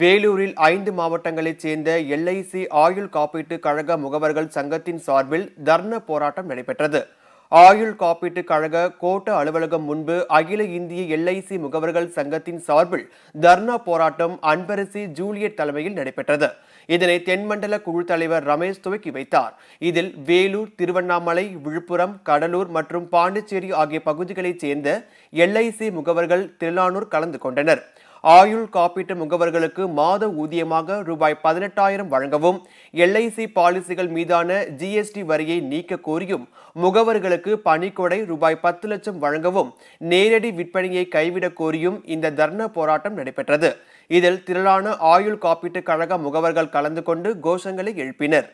வேலூரில் ஐந்து மாவட்டங்களைச் சேர்ந்த எல்ஐசி ஆயுள் காப்பீட்டு கழக முகவர்கள் சங்கத்தின் சார்பில் தர்ண போராட்டம் நடைபெற்றது ஆயுள் காப்பீட்டு கழக கோட்ட அலுவலகம் முன்பு அகில இந்திய எல்ஐசி முகவர்கள் சங்கத்தின் சார்பில் தர்ணா போராட்டம் அன்பரசி ஜூலியட் தலைமையில் நடைபெற்றது இதனை தென்மண்டல குழு தலைவர் ரமேஷ் துவக்கி வைத்தார் இதில் வேலூர் திருவண்ணாமலை விழுப்புரம் கடலூர் மற்றும் பாண்டிச்சேரி ஆகிய பகுதிகளைச் சேர்ந்த எல்ஐசி முகவர்கள் திருநானூர் கலந்து கொண்டனர் ஆயுள் காப்பீட்டு முகவர்களுக்கு மாத ஊதியமாக ரூபாய் பதினெட்டாயிரம் வழங்கவும் எல்ஐசி பாலிசிகள் மீதான ஜிஎஸ்டி வரியை நீக்க கோரியும் முகவர்களுக்கு பணிக்கொடை ரூபாய் பத்து லட்சம் வழங்கவும் நேரடி விற்பனையை கைவிடக் கோரியும் இந்த தர்ண போராட்டம் நடைபெற்றது இதில் திரளான ஆயுள் காப்பீட்டுக் கழக முகவர்கள் கலந்து கொண்டு கோஷங்களை எழுப்பினர்